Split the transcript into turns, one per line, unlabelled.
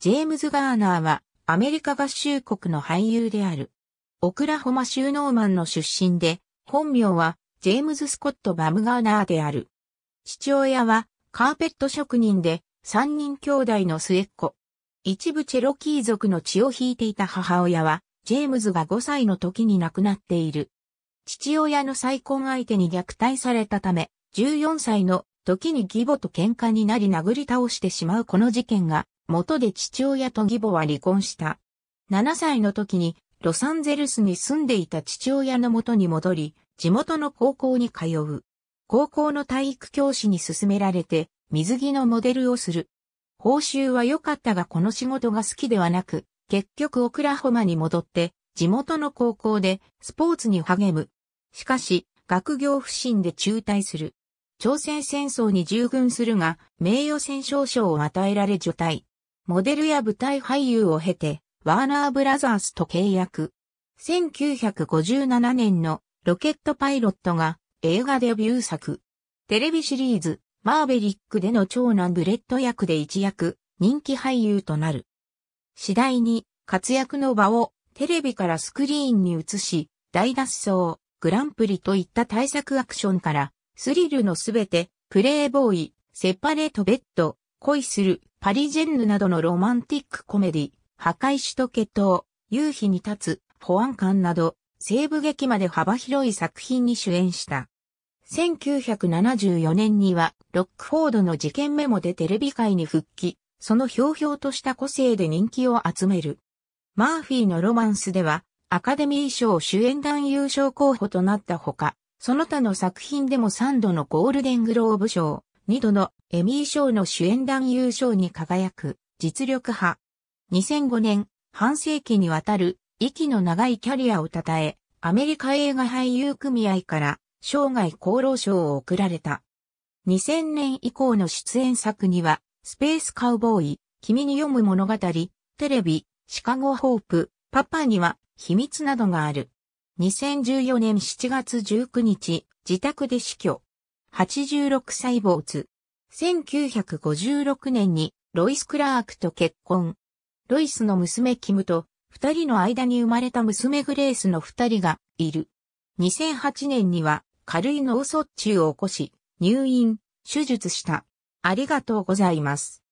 ジェームズ・ガーナーはアメリカ合衆国の俳優である。オクラホマ州ノーマンの出身で、本名はジェームズ・スコット・バム・ガーナーである。父親はカーペット職人で3人兄弟の末っ子。一部チェロキー族の血を引いていた母親は、ジェームズが5歳の時に亡くなっている。父親の再婚相手に虐待されたため、14歳の時に義母と喧嘩になり殴り倒してしまうこの事件が、元で父親と義母は離婚した。7歳の時に、ロサンゼルスに住んでいた父親の元に戻り、地元の高校に通う。高校の体育教師に勧められて、水着のモデルをする。報酬は良かったがこの仕事が好きではなく、結局オクラホマに戻って、地元の高校でスポーツに励む。しかし、学業不振で中退する。朝鮮戦争に従軍するが、名誉戦勝賞を与えられ除隊。モデルや舞台俳優を経て、ワーナーブラザースと契約。1957年のロケットパイロットが映画デビュー作。テレビシリーズ、マーベリックでの長男ブレッド役で一役、人気俳優となる。次第に活躍の場をテレビからスクリーンに移し、大脱走、グランプリといった対策アクションからスリルのすべて、プレイボーイ、セパレートベッド、恋する、パリジェンヌなどのロマンティックコメディ、破壊しと決闘、夕日に立つ、保安官など、西部劇まで幅広い作品に主演した。1974年には、ロックフォードの事件メモでテレビ界に復帰、そのひょうひょうとした個性で人気を集める。マーフィーのロマンスでは、アカデミー賞主演団優勝候補となったほか、その他の作品でも3度のゴールデングローブ賞、2度のエミー賞の主演男優賞に輝く実力派。2005年、半世紀にわたる息の長いキャリアを称え、アメリカ映画俳優組合から生涯功労賞を贈られた。2000年以降の出演作には、スペースカウボーイ、君に読む物語、テレビ、シカゴホープ、パパには秘密などがある。2014年7月19日、自宅で死去。86歳没。1956年にロイス・クラークと結婚。ロイスの娘キムと二人の間に生まれた娘グレースの二人がいる。2008年には軽い脳卒中を起こし入院、手術した。ありがとうございます。